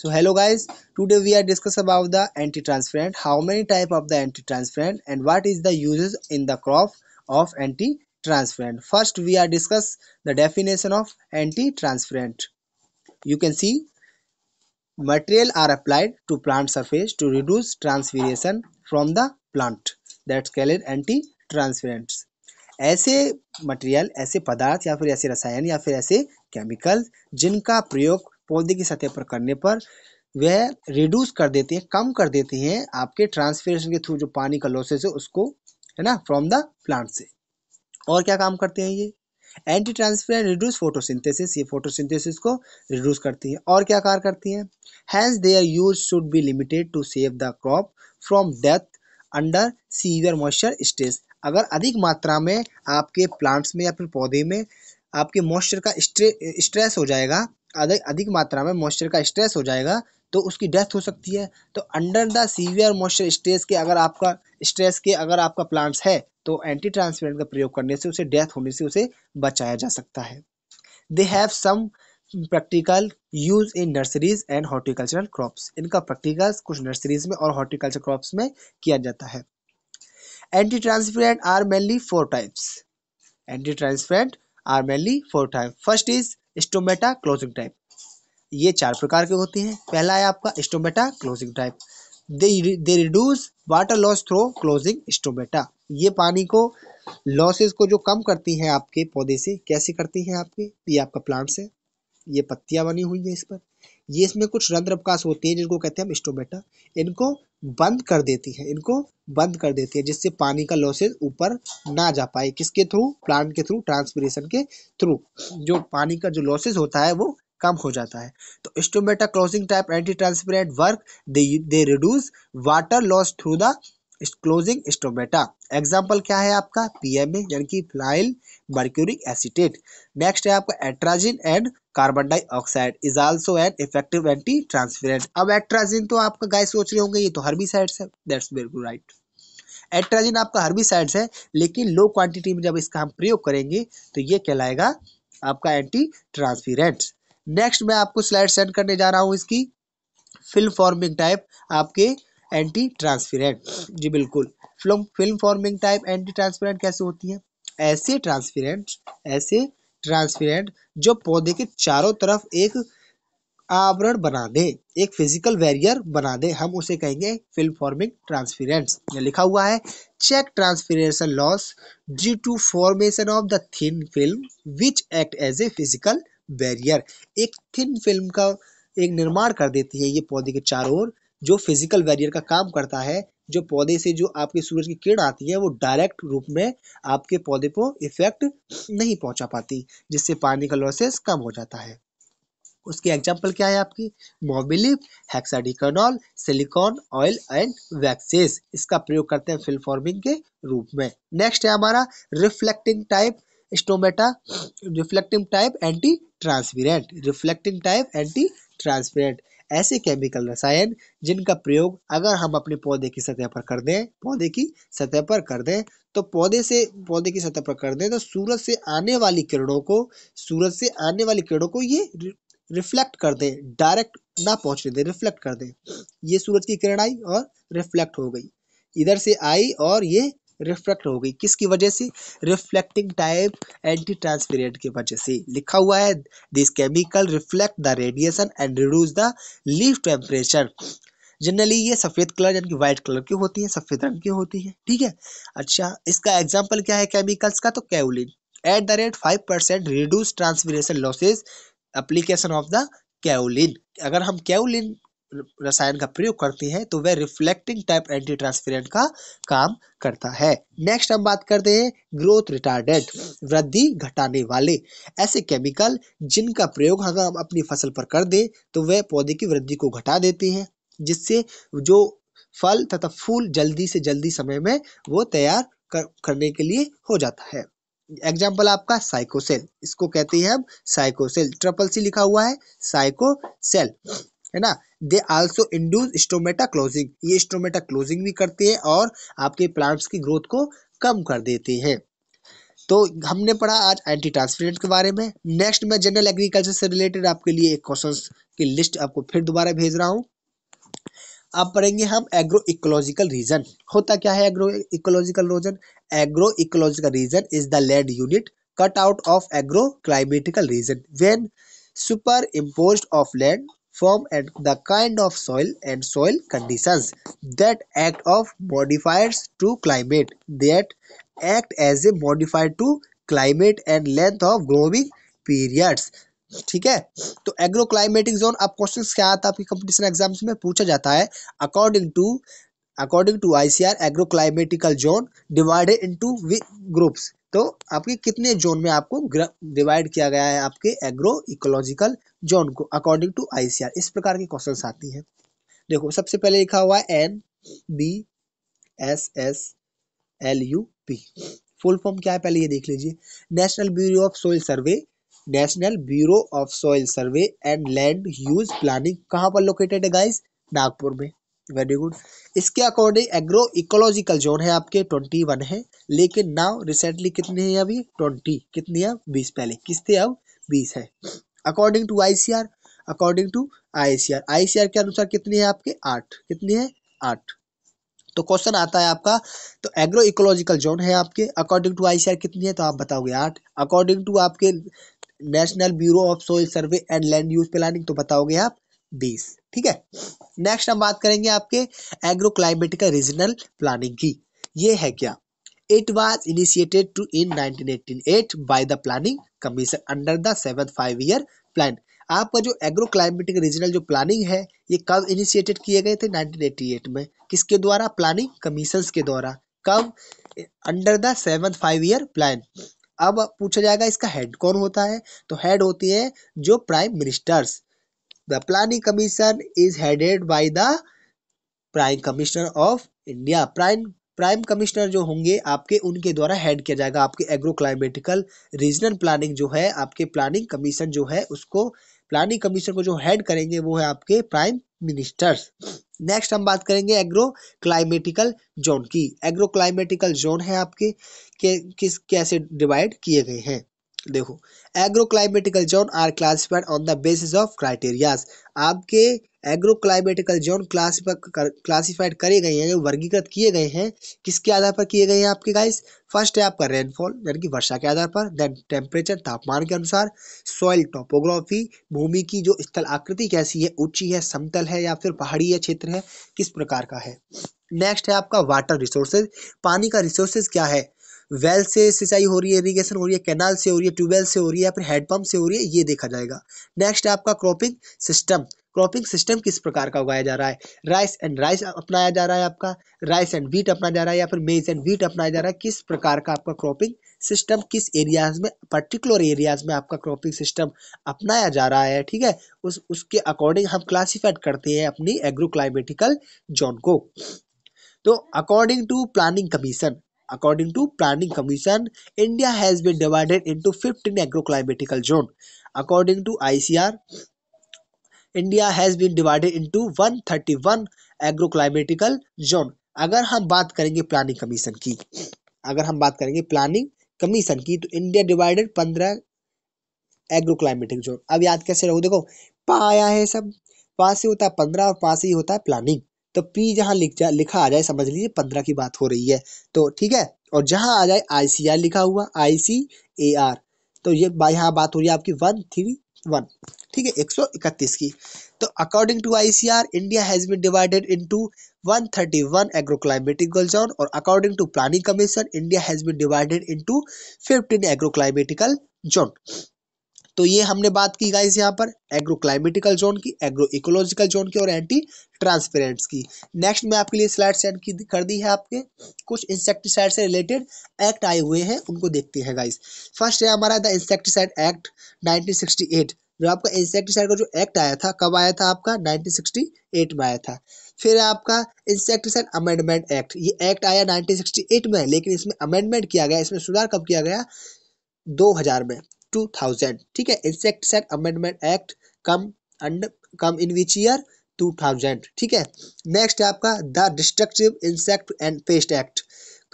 so hello guys today we are discuss about the anti-transferant how many type of the anti-transferant and what is the uses in the crop of anti-transferant first we are discuss the definition of anti-transferant you can see material are applied to plant surface to reduce transpiration from the plant that's called anti-transferants ऐसे material ऐसे पदार्थ या फिर ऐसे रसायन या फिर ऐसे केमिकल जिनका प्रयोग पौधे की सतह पर करने पर वह रिड्यूस कर देते हैं कम कर देते हैं आपके ट्रांसफरेशन के थ्रू जो पानी का लॉसेज है उसको है ना फ्रॉम द प्लांट से और क्या काम करते हैं ये एंटी ट्रांसफर रिड्यूस फोटोसिंथेसिस ये फोटोसिंथेसिस को रिड्यूस करती हैं और क्या कार्य करती हैं hence their use should be limited to save the crop from death under severe moisture stress अगर अधिक मात्रा में आपके प्लांट्स में या फिर पौधे में आपके मॉइस्चर का स्ट्रेस हो जाएगा अधिक अधिक मात्रा में मॉइस्चर का स्ट्रेस हो जाएगा तो उसकी डेथ हो सकती है तो under the severe moisture stress के अगर आपका स्ट्रेस के अगर आपका प्लांट्स है तो एंटी ट्रांसपेरेंट का प्रयोग करने से उसे डेथ होने से उसे बचाया जा सकता है they have some practical use in nurseries and horticultural crops इनका प्रैक्टिकल कुछ नर्सरीज में और हॉर्टिकल्चर क्रॉप्स में किया जाता है antitranspirant are mainly four types antitranspirant are mainly four type first is stomata closing type ये चार प्रकार के होते हैं पहला है आपका stomata closing type they they reduce water loss through closing stomata ये पानी को लॉसेस को जो कम करती हैं आपके पौधे से कैसे करती हैं आपके ये आपका प्लांट्स है ये पत्तियाँ बनी हुई है इस पर ये इसमें कुछ रंध्र अवकाश होते हैं जिनको कहते हैं हम स्टोमेटा इनको बंद कर देती है इनको बंद कर देती है जिससे पानी का लॉसेज ऊपर ना जा पाए किसके थ्रू प्लांट के थ्रू ट्रांसपीरेशन के थ्रू जो पानी का जो लॉसेज होता है वो कम हो जाता है तो stomata closing type antitranspirant work they they reduce water loss through the closing stomata example क्या है आपका पीएमए यानी कि फ्लाइल मर्क्यूरिक एसिटेट नेक्स्ट है आपका atrazine and carbon dioxide is also an effective antitranspirant अब atrazine तो आपका गाय सोच रहे होंगे ये तो साइड है दैट्स बिल्कुल राइट एट्राजिन आपका साइड है लेकिन लो क्वांटिटी में जब इसका हम प्रयोग करेंगे तो ये कहलाएगा आपका एंटी ट्रांसपेरेंट नेक्स्ट मैं आपको स्लाइड सेंड करने जा रहा हूँ इसकी फिल्म फॉर्मिंग टाइप आपके एंटी ट्रांसपेरेंट जी बिल्कुल film film forming type antitranspirant कैसे होती है ऐसे ट्रांसपेरेंट ऐसे ट्रांसपेरेंट जो पौधे के चारों तरफ एक आवरण बना दे एक फिजिकल बैरियर बना दे हम उसे कहेंगे फिल्म फॉर्मिंग ट्रांसफिरेंस ये लिखा हुआ है check transpiration loss due to formation of the thin film which act as a physical barrier एक थिन फिल्म का एक निर्माण कर देती है ये पौधे के चारों ओर जो फिजिकल बैरियर का काम करता है जो पौधे से जो आपके सूरज की किरण आती है वो डायरेक्ट रूप में आपके पौधे को इफेक्ट नहीं पहुंचा पाती जिससे पानी का लॉसेस कम हो जाता है उसकी एग्जाम्पल क्या है आपकी Mobileaf hexadecanol silicone oil and waxes इसका प्रयोग करते हैं फिल फॉर्मिंग के रूप में नेक्स्ट है हमारा reflecting type stomata reflecting type antitranspirant reflecting type antitranspirant ऐसे केमिकल रसायन जिनका प्रयोग अगर हम अपने पौधे की सतह पर कर दें पौधे की सतह पर कर दें तो पौधे से पौधे की सतह पर कर दें तो सूरज से आने वाली किरणों को सूरज से आने वाली किरणों को ये रिफ्लेक्ट कर दें डायरेक्ट ना पहुंचने दें रिफ्लेक्ट कर दें ये सूरज की किरण आई और रिफ्लेक्ट हो गई इधर से आई और ये रिफ्लेक्ट हो गई किसकी वजह से रिफ्लेक्टिंग टाइप एंटी ट्रांसपेरेंट की वजह से लिखा हुआ है this chemical reflect the radiation and reduce the leaf temperature generally ये सफ़ेद कलर यानी कि वाइट कलर की होती है सफ़ेद रंग की होती है ठीक है अच्छा इसका एग्जाम्पल क्या है केमिकल्स का तो kaolin at the rate five percent reduce transpiration losses application of the kaolin अगर हम कैवलिन रसायन का प्रयोग करती है तो वह रिफ्लेक्टिंग टाइप एंटी ट्रांसपेरेंट का काम करता है नेक्स्ट हम बात करते हैं ग्रोथ रिटार्डेंट वृद्धि घटाने वाले ऐसे केमिकल जिनका प्रयोग अगर हम अपनी फसल पर कर दें तो वह पौधे की वृद्धि को घटा देती हैं जिससे जो फल तथा फूल जल्दी से जल्दी समय में वो तैयार कर, करने के लिए हो जाता है एग्जाम्पल आपका साइकोसेल इसको कहते हैं हम साइकोसेल ट्रिपल सी लिखा हुआ है साइकोसेल है ना they also induce stomata closing ये स्टोमेटा क्लोजिंग भी करते हैं और आपके प्लांट्स की ग्रोथ को कम कर देते हैं तो हमने पढ़ा आज एंटी ट्रांसपेरेंट के बारे में नेक्स्ट मैं जनरल एग्रीकल्चर से रिलेटेड आपके लिए एक क्वेश्चन की लिस्ट आपको फिर दोबारा भेज रहा हूँ अब पढ़ेंगे हम एग्रो इकोलॉजिकल रीजन होता क्या है agro ecological region agro ecological region is the land unit cut out of agro climatical region when superimpose of land form and the kind of soil and soil conditions that act of modifiers to climate that act as a modifier to climate and length of growing periods ठीक है तो agro climatic zone अब question क्या आता है आपके competition exams में पूछा जाता है according to according to ICR agro climatical zone divided into groups तो आपके कितने जोन में आपको डिवाइड किया गया है आपके एग्रो इकोलॉजिकल जोन को अकॉर्डिंग टू आईसीआर इस प्रकार के क्वेश्चन आती हैं देखो सबसे पहले लिखा हुआ है N B S S L U P full form क्या है पहले ये देख लीजिए national bureau of soil survey national bureau of soil survey and land use planning कहाँ पर लोकेटेड है गाइस नागपुर में वेरी गुड इसके अकॉर्डिंग एग्रो इकोलॉजिकल जोन है आपके ट्वेंटी वन है लेकिन नाव रिसेंटली कितने हैं अभी ट्वेंटी कितनी है बीस पहले किस थे अब बीस है according to ICR according to ICR ICR के अनुसार कितने है आपके आठ कितने हैं आठ तो क्वेश्चन आता है आपका तो एग्रो इकोलॉजिकल जोन है आपके अकॉर्डिंग टू आर कितनी है तो आप बताओगे आठ अकॉर्डिंग टू आपके national bureau of soil survey and land use planning तो बताओगे आप बीस ठीक है नेक्स्ट हम बात करेंगे आपके एग्रो क्लाइमेटिकल रीजनल प्लानिंग की ये है क्या it was initiated to in 1988 by the planning commission under the seven five year plan आपका जो एग्रो क्लाइमेटिक रीजनल जो प्लानिंग है ये कब इनिशिएटेड किए गए थे 1988 में किसके द्वारा प्लानिंग कमीशन के द्वारा कब under the seven five year plan अब पूछा जाएगा इसका हेड कौन होता है तो हेड होती है जो prime ministers the planning commission is headed by the prime commissioner of India prime prime commissioner जो होंगे आपके उनके द्वारा हेड किया जाएगा आपके एग्रो क्लाइमेटिकल रीजनल प्लानिंग जो है आपके प्लानिंग कमीशन जो है उसको प्लानिंग कमीशन को जो हेड करेंगे वो है आपके प्राइम मिनिस्टर्स नेक्स्ट हम बात करेंगे एग्रो क्लाइमेटिकल जोन की एग्रो क्लाइमेटिकल जोन है आपके के किस कैसे डिवाइड किए गए हैं देखो agro climatical zone are classified on the basis of criterias आपके एग्रो क्लाइमेटिकल जोन क्लासिफाइड करे गए हैं वर्गीकृत किए गए हैं किसके आधार पर किए गए हैं आपके गाइस फर्स्ट है आपका रेनफॉल यानी कि वर्षा के आधार पर देन टेम्परेचर तापमान के अनुसार सॉइल टोपोग्राफी भूमि की जो स्थल आकृति कैसी है ऊंची है समतल है या फिर पहाड़ी या क्षेत्र है किस प्रकार का है नेक्स्ट है आपका वाटर रिसोर्सेज पानी का रिसोर्सेज क्या है वेल से सिंचाई हो रही है इरीगेशन हो रही है कैनाल से हो रही है ट्यूबवेल से हो रही है या फिर हैंडपम्प से हो रही है ये देखा जाएगा नेक्स्ट आपका क्रॉपिंग सिस्टम क्रॉपिंग सिस्टम किस प्रकार का उगाया जा रहा है राइस एंड राइस अपनाया जा रहा है आपका राइस एंड वीट अपनाया जा रहा है या फिर मेज एंड वीट अपनाया जा रहा है किस प्रकार का आपका क्रॉपिंग सिस्टम किस एरियाज में पर्टिकुलर एरियाज में आपका क्रॉपिंग सिस्टम अपनाया जा रहा है ठीक है उस उसके अकॉर्डिंग हम क्लासीफाइड करते हैं अपनी एग्रोक्लाइमेटिकल जोन को तो according to planning commission According to Planning Commission, India has been divided into 15 agroclimatical zones. According to ICR, India has been divided into 131 agroclimatical zone अगर हम बात करेंगे प्लानिंग कमीशन की अगर हम बात करेंगे प्लानिंग कमीशन की तो इंडिया डिवाइडेड पंद्रह एग्रोक्लाइमेटिक जोन अब याद कैसे रहो देखो पा आया है सब पास ही होता है पंद्रह और पास ही होता है प्लानिंग तो पी जहाँ लिख जा लिखा आ जाए समझ लीजिए पंद्रह की बात हो रही है तो ठीक है और जहाँ आ जाए आई लिखा हुआ आई सी ए आर तो ये यहाँ बात हो रही है आपकी वन थ्री वन ठीक है एक सौ इकतीस की तो according to I C R India has been divided into one thirty one agro agroclimatical zone और according to planning commission India has been divided into fifteen agro climatical zone तो ये हमने बात की गाइस यहाँ पर agro climatical zone की agro ecological zone की और एंटी ट्रांसपेरेंट्स की नेक्स्ट मैं आपके लिए स्लाइड सेंड की कर दी है आपके कुछ इंसेक्टिसाइड से रिलेटेड एक्ट आए हुए हैं उनको देखते हैं गाइज फर्स्ट है हमारा द इंसेक्टिसाइड एक्ट नाइनटीन जो आपका इंसेक्टिसाइड का जो एक्ट आया था कब आया था आपका नाइनटीन में आया था फिर आपका इंसेक्टिसाइड अमेंडमेंट एक्ट ये एक्ट आया नाइनटीन में लेकिन इसमें अमेंडमेंट किया गया इसमें सुधार कब किया गया 2000 में 2000 ठीक है insecticide amendment act come under come in which year 2000 ठीक है नेक्स्ट है आपका the destructive insect and pest act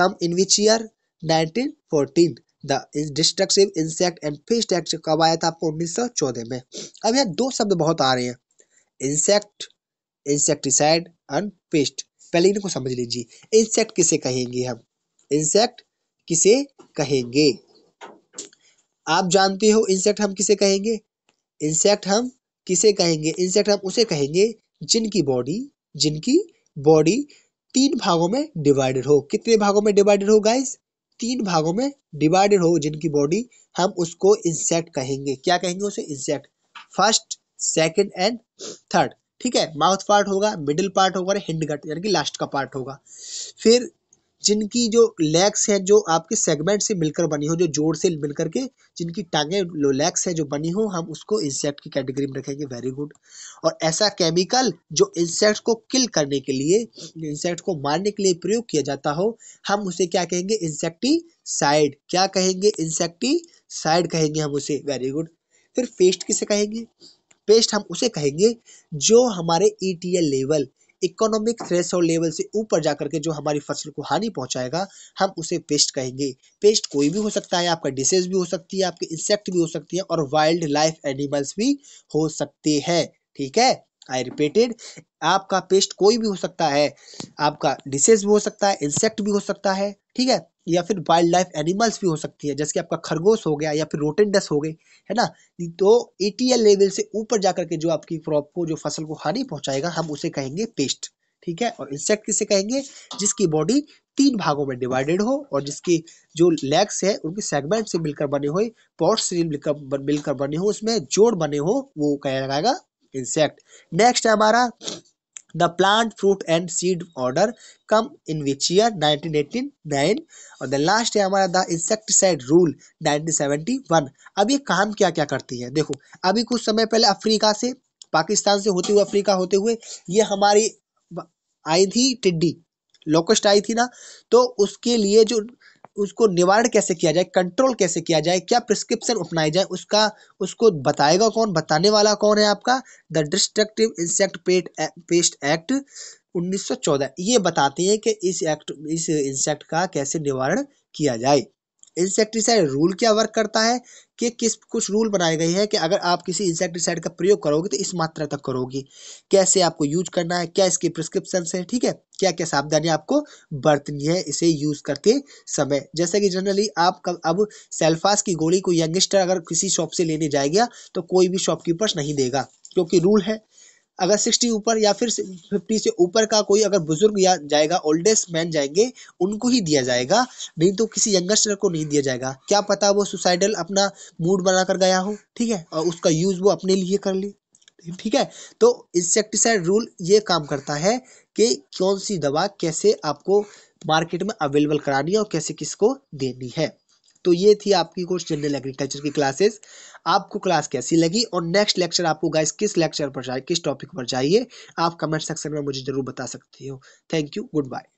come in which year 1914 the destructive insect and pest act कब आया था आपको उन्नीस सौ चौदह में अब यहाँ दो शब्द बहुत आ रहे हैं इंसेक्ट इंसेक्टिसाइड एंड पेस्ट पहले इनको समझ लीजिए इंसेक्ट किसे कहेंगे हम इंसेक्ट किसे कहेंगे आप जानते हो इंसेक्ट हम किसे कहेंगे इंसेक्ट हम किसे कहेंगे इंसेक्ट हम उसे कहेंगे जिनकी बॉडी जिनकी बॉडी तीन भागों में डिवाइडेड हो कितने भागों में डिवाइडेड हो गाइस तीन भागों में डिवाइडेड हो जिनकी बॉडी हम उसको इंसेक्ट कहेंगे क्या कहेंगे उसे insect first second and third ठीक है माउथ पार्ट होगा मिडिल पार्ट होगा और हिंडगट यानी कि लास्ट का पार्ट होगा फिर जिनकी जो लेग्स है जो आपके सेगमेंट से मिलकर बनी हो जो जोड़ से मिलकर के जिनकी टांगे लेग्स है जो बनी हो हम उसको इंसेक्ट की कैटेगरी में रखेंगे वेरी गुड और ऐसा केमिकल जो इंसेक्ट को किल करने के लिए इंसेक्ट को मारने के लिए प्रयोग किया जाता हो हम उसे क्या कहेंगे साइड क्या कहेंगे साइड कहेंगे हम उसे वेरी गुड फिर पेस्ट किसे कहेंगे पेस्ट हम उसे कहेंगे जो हमारे ई e लेवल इकोनॉमिक और लेवल से ऊपर जा करके जो हमारी फसल को हानि पहुंचाएगा हम उसे पेस्ट कहेंगे पेस्ट कोई भी हो सकता है आपका डिसेज भी हो सकती है आपके इंसेक्ट भी हो सकती है और वाइल्ड लाइफ एनिमल्स भी हो सकते हैं ठीक है आई रिपीटेड आपका पेस्ट कोई भी हो सकता है आपका डिसेज भी हो सकता है इंसेक्ट भी हो सकता है ठीक है या फिर वाइल्ड लाइफ एनिमल्स भी हो सकती है जैसे कि आपका खरगोश हो गया या फिर रोटेंडस हो गए है ना तो एल लेवल से ऊपर जाकर के जो आपकी क्रॉप को जो फसल को हानि पहुंचाएगा हम उसे कहेंगे पेस्ट ठीक है और इंसेक्ट किसे कहेंगे जिसकी बॉडी तीन भागों में डिवाइडेड हो और जिसकी जो लेग्स है उनके सेगमेंट से मिलकर बने हुए पॉट से मिलकर मिलकर बने हो उसमें जोड़ बने हो वो कहेगा इंसेक्ट नेक्स्ट है हमारा The plant, fruit and seed order come in which year? 1989 और द लास्ट है हमारा द इंसेक्टिसाइड रूल 1971 अब ये काम क्या क्या करती है देखो अभी कुछ समय पहले अफ्रीका से पाकिस्तान से होते हुए अफ्रीका होते हुए ये हमारी आई थी टिड्डी लोकस्ट आई थी ना तो उसके लिए जो उसको निवारण कैसे किया जाए कंट्रोल कैसे किया जाए क्या प्रिस्क्रिप्शन अपनाई जाए उसका उसको बताएगा कौन बताने वाला कौन है आपका the destructive insect pet pest act 1914 ये बताते हैं कि इस एक्ट इस इंसेक्ट का कैसे निवारण किया जाए इंसेक्टिसाइड रूल क्या वर्क करता है कि किस कुछ रूल बनाए गए हैं कि अगर आप किसी इंसेक्टिसाइड का प्रयोग करोगे तो इस मात्रा तक करोगे कैसे आपको यूज करना है क्या इसकी प्रिस्क्रिप्शन है ठीक है क्या क्या सावधानी आपको बरतनी है इसे यूज करते समय जैसे कि जनरली आप कब अब सेल्फास की गोली को यंगस्टर अगर किसी शॉप से लेने जाएगा तो कोई भी शॉपकीपर्स नहीं देगा क्योंकि रूल है अगर सिक्सटी ऊपर या फिर फिफ्टी से ऊपर का कोई अगर बुजुर्ग या जाएगा ओल्डेस्ट मैन जाएंगे उनको ही दिया जाएगा नहीं तो किसी यंगस्टर को नहीं दिया जाएगा क्या पता वो सुसाइडल अपना मूड बना कर गया हो ठीक है और उसका यूज़ वो अपने लिए कर ले ठीक है तो इंसेक्टिसाइड रूल ये काम करता है कि कौन सी दवा कैसे आपको मार्केट में अवेलेबल करानी है और कैसे किसको देनी है तो ये थी आपकी कुछ जनरल एग्रीकल्चर की क्लासेस आपको क्लास कैसी लगी और नेक्स्ट लेक्चर आपको गाइस किस लेक्चर पर चाहिए किस टॉपिक पर चाहिए आप कमेंट सेक्शन में मुझे जरूर बता सकती हो थैंक यू गुड बाय